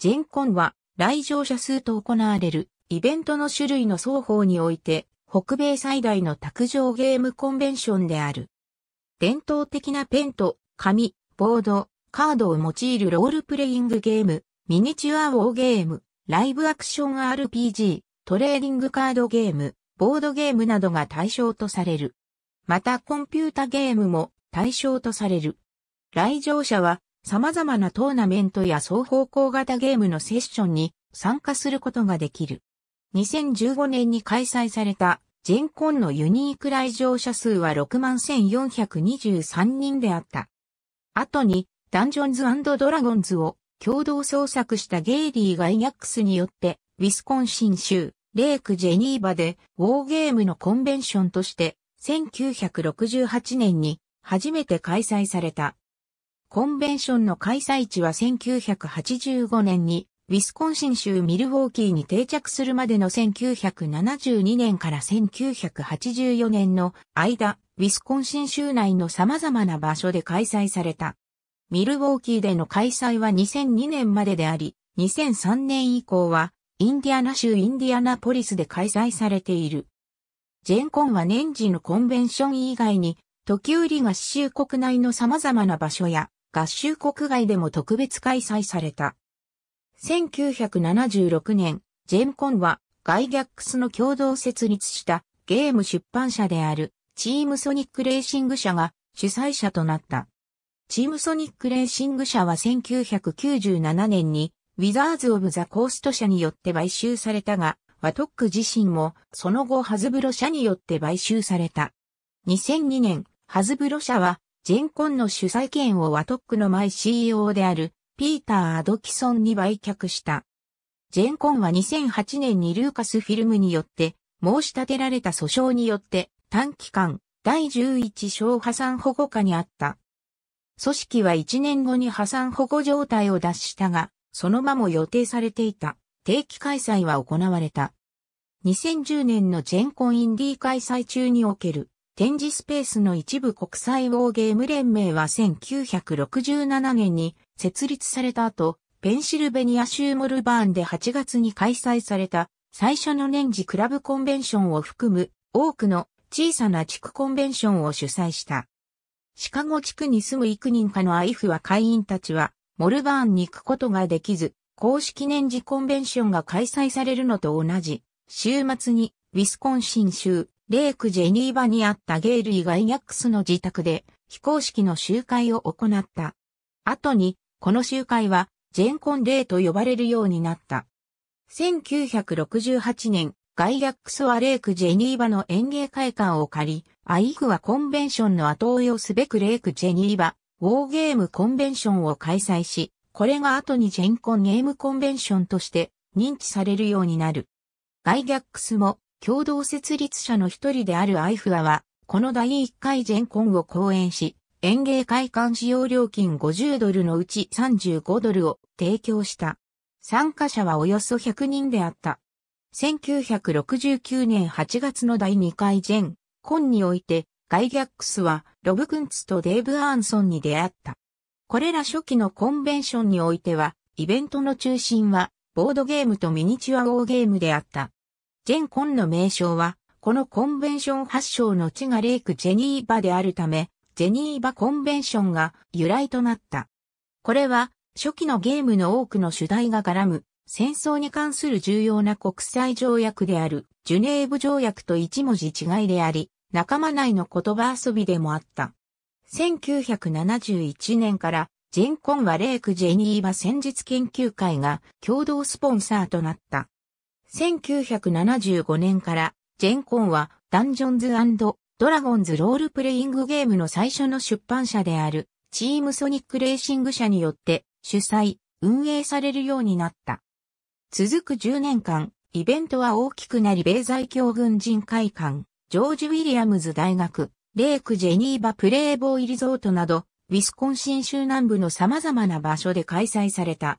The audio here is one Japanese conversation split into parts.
ジェンコンは来場者数と行われるイベントの種類の双方において北米最大の卓上ゲームコンベンションである。伝統的なペンと紙、ボード、カードを用いるロールプレイングゲーム、ミニチュアウォーゲーム、ライブアクション RPG、トレーディングカードゲーム、ボードゲームなどが対象とされる。またコンピュータゲームも対象とされる。来場者は様々なトーナメントや双方向型ゲームのセッションに参加することができる。2015年に開催されたジェンコンのユニーク来場者数は61,423人であった。後にダンジョンズドラゴンズを共同創作したゲイリー・ガイャックスによってウィスコンシン州レイク・ジェニーバでウォーゲームのコンベンションとして1968年に初めて開催された。コンベンションの開催地は1985年にウィスコンシン州ミルウォーキーに定着するまでの1972年から1984年の間、ウィスコンシン州内の様々な場所で開催された。ミルウォーキーでの開催は2002年までであり、2003年以降はインディアナ州インディアナポリスで開催されている。ジェンコンは年次のコンベンション以外に、時折が市州国内の様々な場所や合衆国外でも特別開催された。1976年、ジェムコンはガイギャックスの共同設立したゲーム出版社であるチームソニックレーシング社が主催者となった。チームソニックレーシング社は1997年にウィザーズ・オブ・ザ・コースト社によって買収されたが、ワトック自身もその後ハズブロ社によって買収された。2002年、ハズブロ社はジェンコンの主催権をワトックの前 CEO であるピーター・アドキソンに売却した。ジェンコンは2008年にルーカスフィルムによって申し立てられた訴訟によって短期間第11小破産保護下にあった。組織は1年後に破産保護状態を脱したが、そのまも予定されていた定期開催は行われた。2010年のジェンコンインディ開催中における展示スペースの一部国際ウォーゲーム連盟は1967年に設立された後、ペンシルベニア州モルバーンで8月に開催された最初の年次クラブコンベンションを含む多くの小さな地区コンベンションを主催した。シカゴ地区に住む幾人かのアイフは会員たちはモルバーンに行くことができず、公式年次コンベンションが開催されるのと同じ、週末にウィスコンシン州レイク・ジェニーバにあったゲイル・イガイニャックスの自宅で非公式の集会を行った。後に、この集会はジェンコン・レイと呼ばれるようになった。1968年、ガイャックスはレイク・ジェニーバの園芸会館を借り、アイグはコンベンションの後追いをすべくレイク・ジェニーバ、ウォーゲームコンベンションを開催し、これが後にジェンコンゲームコンベンションとして認知されるようになる。ガイギャックスも共同設立者の一人であるアイフアは、この第1回ジェンコンを講演し、園芸会館使用料金50ドルのうち35ドルを提供した。参加者はおよそ100人であった。1969年8月の第2回ジェン、コンにおいて、ガイギャックスはロブ・クンツとデイブ・アーンソンに出会った。これら初期のコンベンションにおいては、イベントの中心は、ボードゲームとミニチュアウォーゲームであった。ジェンコンの名称は、このコンベンション発祥の地がレイクジェニーバであるため、ジェニーバコンベンションが由来となった。これは、初期のゲームの多くの主題が絡む、戦争に関する重要な国際条約である、ジュネーブ条約と一文字違いであり、仲間内の言葉遊びでもあった。1971年から、ジェンコンはレイクジェニーバ戦術研究会が共同スポンサーとなった。1975年からジェンコンはダンジョンズドラゴンズロールプレイングゲームの最初の出版社であるチームソニックレーシング社によって主催、運営されるようになった。続く10年間、イベントは大きくなり米在京軍人会館、ジョージ・ウィリアムズ大学、レイク・ジェニーバ・プレーボーイ・リゾートなど、ウィスコンシン州南部の様々な場所で開催された。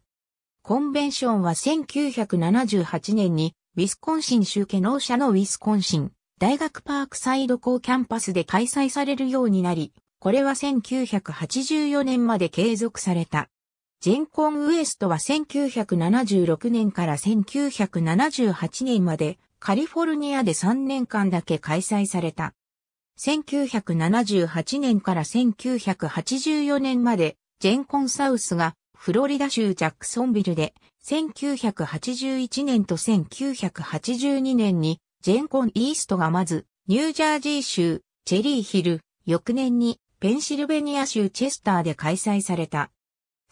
コンベンションは1978年に、ウィスコンシン州ケノー社のウィスコンシン大学パークサイド校キャンパスで開催されるようになり、これは1984年まで継続された。ジェンコンウエストは1976年から1978年までカリフォルニアで3年間だけ開催された。1978年から1984年までジェンコンサウスがフロリダ州ジャックソンビルで、1981年と1982年に、ジェンコン・イーストがまず、ニュージャージー州、チェリーヒル、翌年に、ペンシルベニア州チェスターで開催された。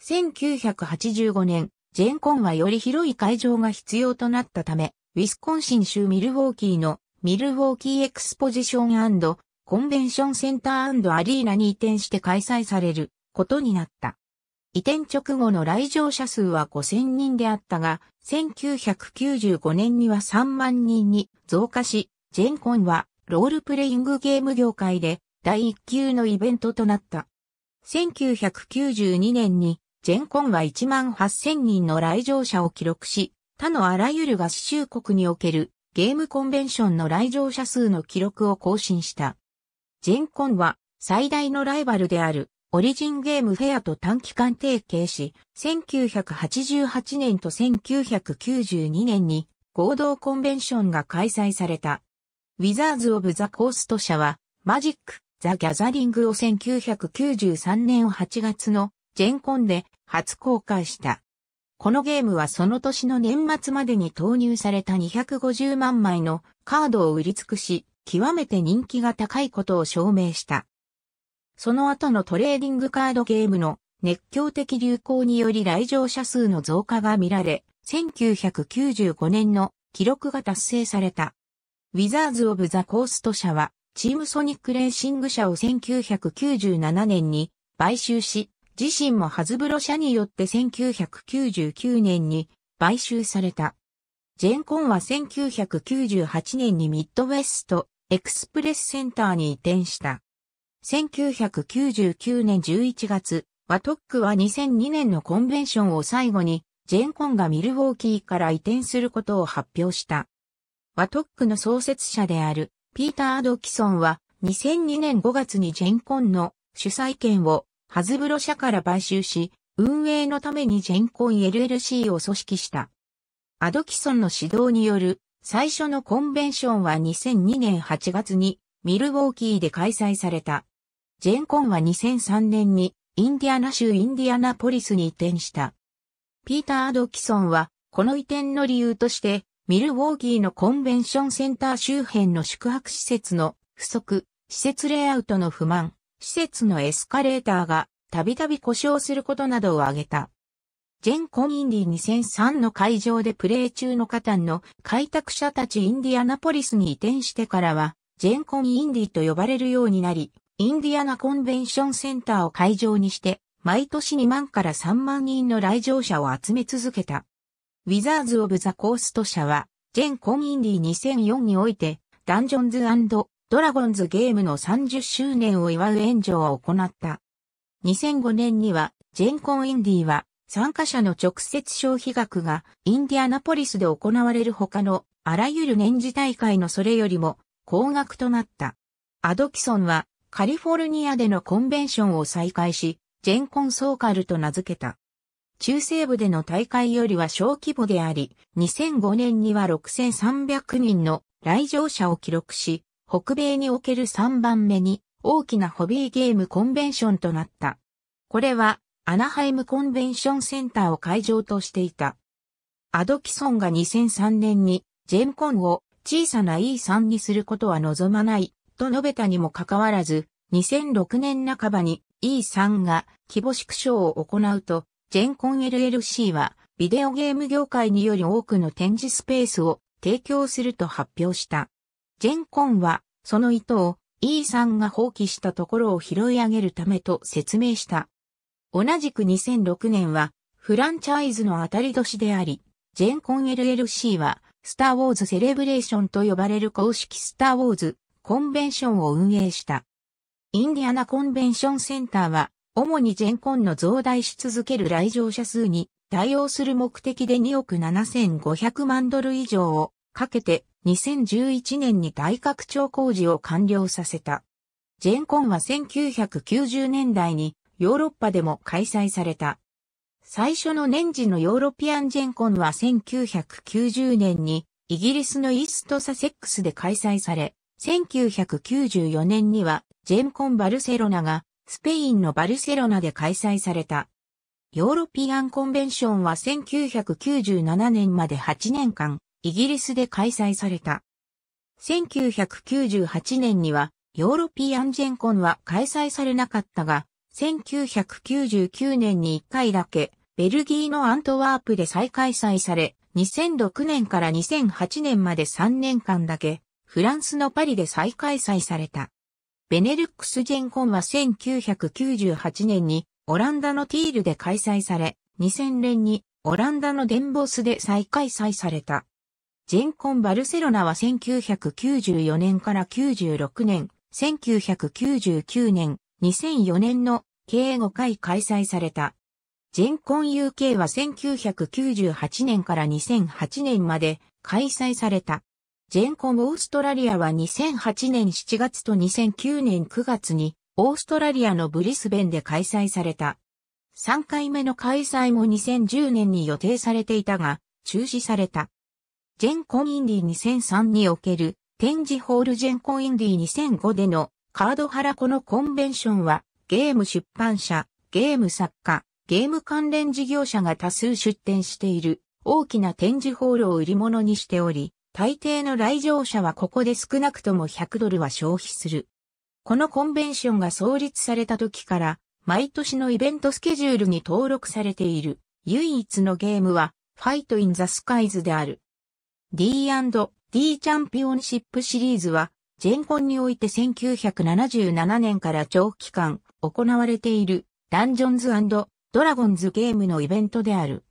1985年、ジェンコンはより広い会場が必要となったため、ウィスコンシン州ミルウォーキーのミルウォーキーエクスポジションコンベンションセンターアリーナに移転して開催されることになった。移転直後の来場者数は5000人であったが、1995年には3万人に増加し、ジェンコンはロールプレイングゲーム業界で第1級のイベントとなった。1992年にジェンコンは1万8000人の来場者を記録し、他のあらゆる合衆国におけるゲームコンベンションの来場者数の記録を更新した。ジェンコンは最大のライバルであるオリジンゲームフェアと短期間提携し、1988年と1992年に合同コンベンションが開催された。ウィザーズ・オブ・ザ・コースト社は、マジック・ザ・ギャザリングを1993年8月のジェンコンで初公開した。このゲームはその年の年末までに投入された250万枚のカードを売り尽くし、極めて人気が高いことを証明した。その後のトレーディングカードゲームの熱狂的流行により来場者数の増加が見られ、1995年の記録が達成された。ウィザーズ・オブ・ザ・コースト社は、チームソニックレーシング社を1997年に買収し、自身もハズブロ社によって1999年に買収された。ジェンコンは1998年にミッドウェストエクスプレスセンターに移転した。1999年11月、ワトックは2002年のコンベンションを最後に、ジェンコンがミルウォーキーから移転することを発表した。ワトックの創設者である、ピーター・アドキソンは、2002年5月にジェンコンの主催権をハズブロ社から買収し、運営のためにジェンコン LLC を組織した。アドキソンの指導による最初のコンベンションは2002年8月にミルウォーキーで開催された。ジェンコンは2003年にインディアナ州インディアナポリスに移転した。ピーター・アドキソンは、この移転の理由として、ミルウォーギーのコンベンションセンター周辺の宿泊施設の不足、施設レイアウトの不満、施設のエスカレーターがたびたび故障することなどを挙げた。ジェンコンインディ2003の会場でプレー中のカタンの開拓者たちインディアナポリスに移転してからは、ジェンコンインディと呼ばれるようになり、インディアナコンベンションセンターを会場にして、毎年2万から3万人の来場者を集め続けた。ウィザーズ・オブ・ザ・コースト社は、ジェン・コン・インディ2004において、ダンジョンズドラゴンズゲームの30周年を祝う援助を行った。2005年には、ジェン・コン・インディは、参加者の直接消費額がインディアナポリスで行われる他のあらゆる年次大会のそれよりも高額となった。アドキソンはカリフォルニアでのコンベンションを再開し、ジェンコンソーカルと名付けた。中西部での大会よりは小規模であり、2005年には6300人の来場者を記録し、北米における3番目に大きなホビーゲームコンベンションとなった。これは、アナハイムコンベンションセンターを会場としていた。アドキソンが2003年にジェンコンを小さな E3 にすることは望まないと述べたにもかかわらず、2006年半ばに E さんが規模縮小を行うと、ジェンコン LLC はビデオゲーム業界により多くの展示スペースを提供すると発表した。ジェンコンはその意図を E さんが放棄したところを拾い上げるためと説明した。同じく2006年はフランチャイズの当たり年であり、ジェンコン LLC はスターウォーズセレブレーションと呼ばれる公式スターウォーズコンベンションを運営した。インディアナコンベンションセンターは、主にジェンコンの増大し続ける来場者数に対応する目的で2億7500万ドル以上をかけて2011年に大拡張工事を完了させた。ジェンコンは1990年代にヨーロッパでも開催された。最初の年次のヨーロピアンジェンコンは1990年にイギリスのイーストサセックスで開催され、1994年にはジェンコンバルセロナがスペインのバルセロナで開催された。ヨーロピアンコンベンションは1997年まで8年間イギリスで開催された。1998年にはヨーロピアンジェンコンは開催されなかったが、1999年に1回だけベルギーのアントワープで再開催され、2006年から2008年まで3年間だけフランスのパリで再開催された。ベネルックスジェンコンは1998年にオランダのティールで開催され、2000年にオランダのデンボスで再開催された。ジェンコンバルセロナは1994年から96年、1999年、2004年の計5回開催された。ジェンコン UK は1998年から2008年まで開催された。ジェンコムオーストラリアは2008年7月と2009年9月にオーストラリアのブリスベンで開催された。3回目の開催も2010年に予定されていたが中止された。ジェンコンインディ2003における展示ホールジェンコンインディ2005でのカードハラコのコンベンションはゲーム出版社、ゲーム作家、ゲーム関連事業者が多数出展している大きな展示ホールを売り物にしており、大抵の来場者はここで少なくとも100ドルは消費する。このコンベンションが創立された時から、毎年のイベントスケジュールに登録されている、唯一のゲームは、ファイト・イン・ザ・スカイズである。D&D チャンピオンシップシリーズは、ジェンコンにおいて1977年から長期間行われているダンジョンズドラゴンズゲームのイベントである。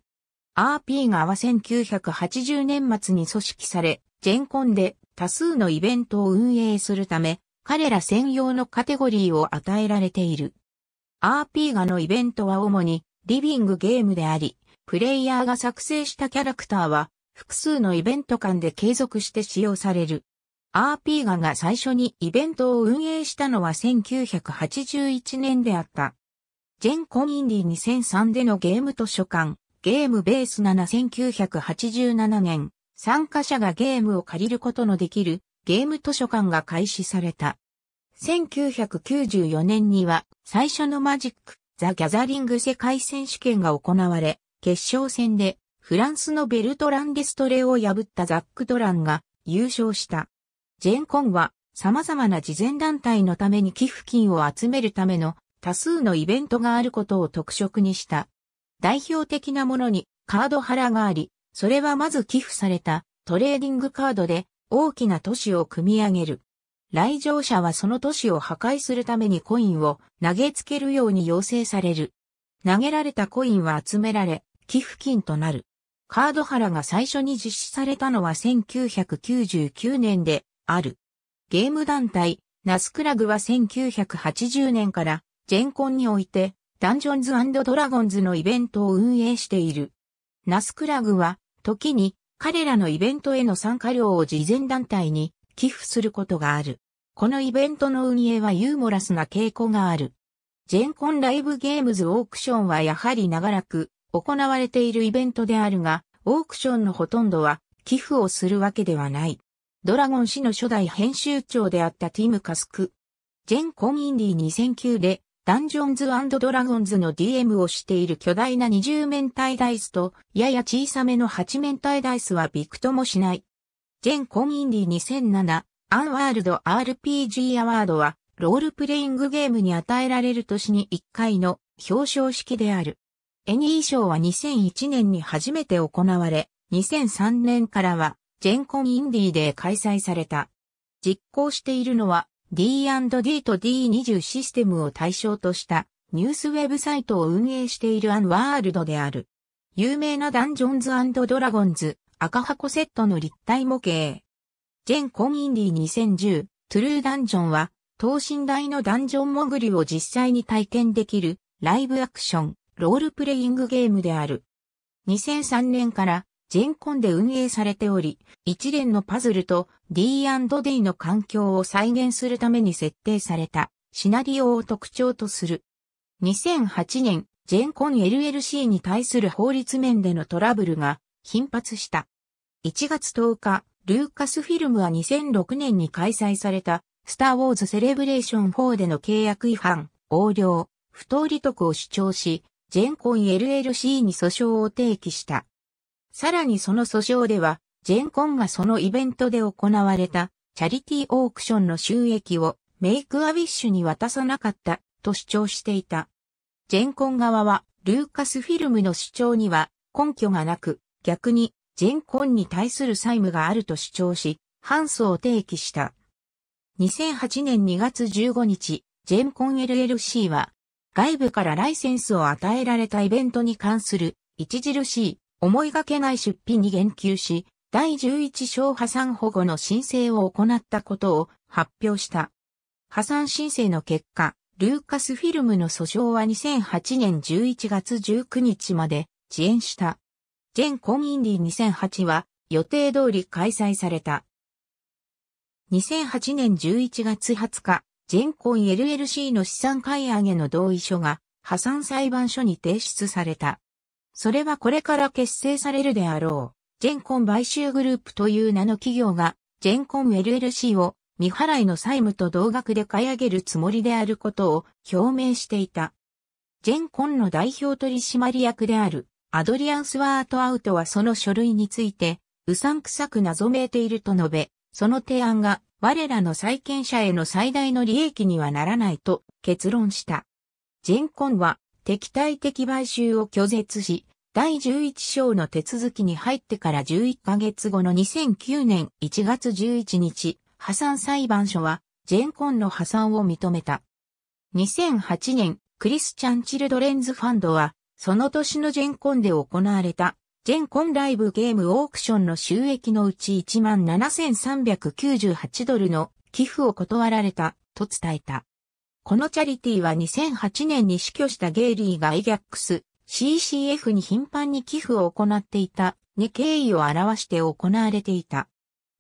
RP 側1980年末に組織され、ジェンコンで多数のイベントを運営するため、彼ら専用のカテゴリーを与えられている。RP ガのイベントは主にリビングゲームであり、プレイヤーが作成したキャラクターは複数のイベント間で継続して使用される。RP ガが最初にイベントを運営したのは1981年であった。ジェンコンインディ2003でのゲーム図書館、ゲームベース71987年、参加者がゲームを借りることのできるゲーム図書館が開始された。1994年には最初のマジック・ザ・ギャザリング世界選手権が行われ、決勝戦でフランスのベルトラン・デストレを破ったザック・ドランが優勝した。ジェンコンは様々な慈善団体のために寄付金を集めるための多数のイベントがあることを特色にした。代表的なものにカード腹があり、それはまず寄付されたトレーディングカードで大きな都市を組み上げる。来場者はその都市を破壊するためにコインを投げつけるように要請される。投げられたコインは集められ、寄付金となる。カード腹が最初に実施されたのは1999年である。ゲーム団体、ナスクラグは1980年からジェンコンにおいてダンジョンズドラゴンズのイベントを運営している。ナスクラグは、時に彼らのイベントへの参加料を事前団体に寄付することがある。このイベントの運営はユーモラスな傾向がある。ジェンコンライブゲームズオークションはやはり長らく行われているイベントであるが、オークションのほとんどは寄付をするわけではない。ドラゴン氏の初代編集長であったティム・カスク。ジェンコンインディ2009でダンジョンズドラゴンズの DM をしている巨大な20面体ダイスと、やや小さめの8面体ダイスはびくともしない。ジェンコンインディ2007、アンワールド RPG アワードは、ロールプレイングゲームに与えられる年に1回の表彰式である。エニー賞は2001年に初めて行われ、2003年からは、ジェンコンインディで開催された。実行しているのは、D&D と D20 システムを対象としたニュースウェブサイトを運営しているアンワールドである。有名なダンジョンズドラゴンズ赤箱セットの立体模型。ジェンコンインディ2010トゥルーダンジョンは等身大のダンジョン潜りを実際に体験できるライブアクション、ロールプレイングゲームである。2003年からジェンコンで運営されており、一連のパズルと D&D の環境を再現するために設定されたシナリオを特徴とする。2008年、ジェンコン LLC に対する法律面でのトラブルが頻発した。1月10日、ルーカスフィルムは2006年に開催された、スター・ウォーズ・セレブレーション4での契約違反、横領、不当利得を主張し、ジェンコン LLC に訴訟を提起した。さらにその訴訟では、ジェンコンがそのイベントで行われたチャリティーオークションの収益をメイクアウィッシュに渡さなかったと主張していた。ジェンコン側はルーカスフィルムの主張には根拠がなく逆にジェンコンに対する債務があると主張し、反訴を提起した。2008年2月15日、ジェンコン LLC は外部からライセンスを与えられたイベントに関する著しい思いがけない出費に言及し、第11章破産保護の申請を行ったことを発表した。破産申請の結果、ルーカスフィルムの訴訟は2008年11月19日まで遅延した。ジェンコンインディ2008は予定通り開催された。2008年11月20日、ジェンコン LLC の資産買い上げの同意書が破産裁判所に提出された。それはこれから結成されるであろう。ジェンコン買収グループという名の企業が、ジェンコン LLC を未払いの債務と同額で買い上げるつもりであることを表明していた。ジェンコンの代表取締役であるアドリアン・スワート・アウトはその書類について、うさんくさく謎めいていると述べ、その提案が我らの債権者への最大の利益にはならないと結論した。ジェンコンは敵対的買収を拒絶し、第11章の手続きに入ってから11ヶ月後の2009年1月11日、破産裁判所は、ジェンコンの破産を認めた。2008年、クリスチャン・チルドレンズ・ファンドは、その年のジェンコンで行われた、ジェンコンライブゲームオークションの収益のうち17,398ドルの寄付を断られた、と伝えた。このチャリティは2008年に死去したゲイリーがエギャックス、CCF に頻繁に寄付を行っていたに敬意を表して行われていた。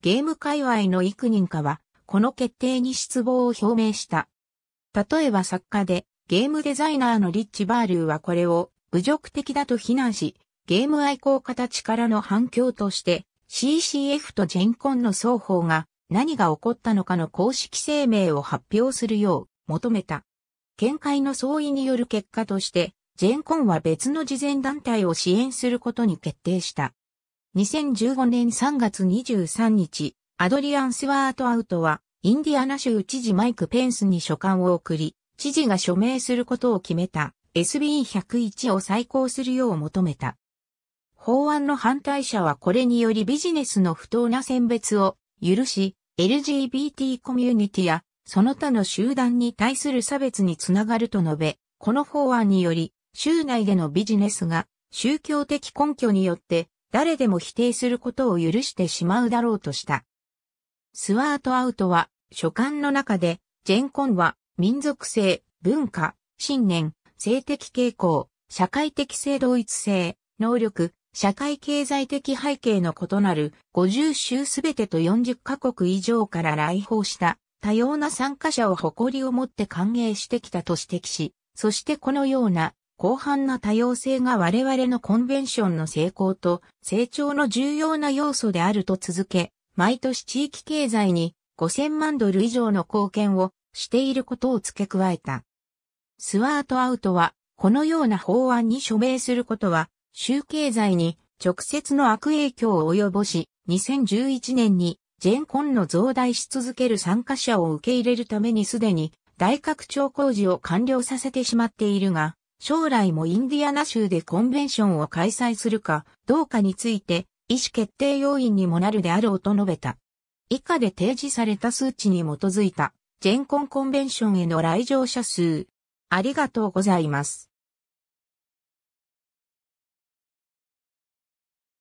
ゲーム界隈の幾人かは、この決定に失望を表明した。例えば作家で、ゲームデザイナーのリッチ・バールーはこれを侮辱的だと非難し、ゲーム愛好家たちからの反響として、CCF とジェンコンの双方が何が起こったのかの公式声明を発表するよう求めた。見解の相違による結果として、ジェンコンは別の慈善団体を支援することに決定した。2015年3月23日、アドリアン・スワート・アウトは、インディアナ州知事マイク・ペンスに書簡を送り、知事が署名することを決めた SB101 を再考するよう求めた。法案の反対者はこれによりビジネスの不当な選別を許し、LGBT コミュニティやその他の集団に対する差別につながると述べ、この法案により州内でのビジネスが宗教的根拠によって誰でも否定することを許してしまうだろうとした。スワートアウトは書簡の中で、ジェンコンは民族性、文化、信念、性的傾向、社会的性同一性、能力、社会経済的背景の異なる50州すべてと40カ国以上から来訪した多様な参加者を誇りを持って歓迎してきたと指摘し、そしてこのような広範な多様性が我々のコンベンションの成功と成長の重要な要素であると続け、毎年地域経済に5000万ドル以上の貢献をしていることを付け加えた。スワートアウトは、このような法案に署名することは、州経済に直接の悪影響を及ぼし、2011年にジェンコンの増大し続ける参加者を受け入れるためにすでに大拡張工事を完了させてしまっているが、将来もインディアナ州でコンベンションを開催するかどうかについて意思決定要因にもなるであろうと述べた。以下で提示された数値に基づいたジェンコンコンベンションへの来場者数。ありがとうございます。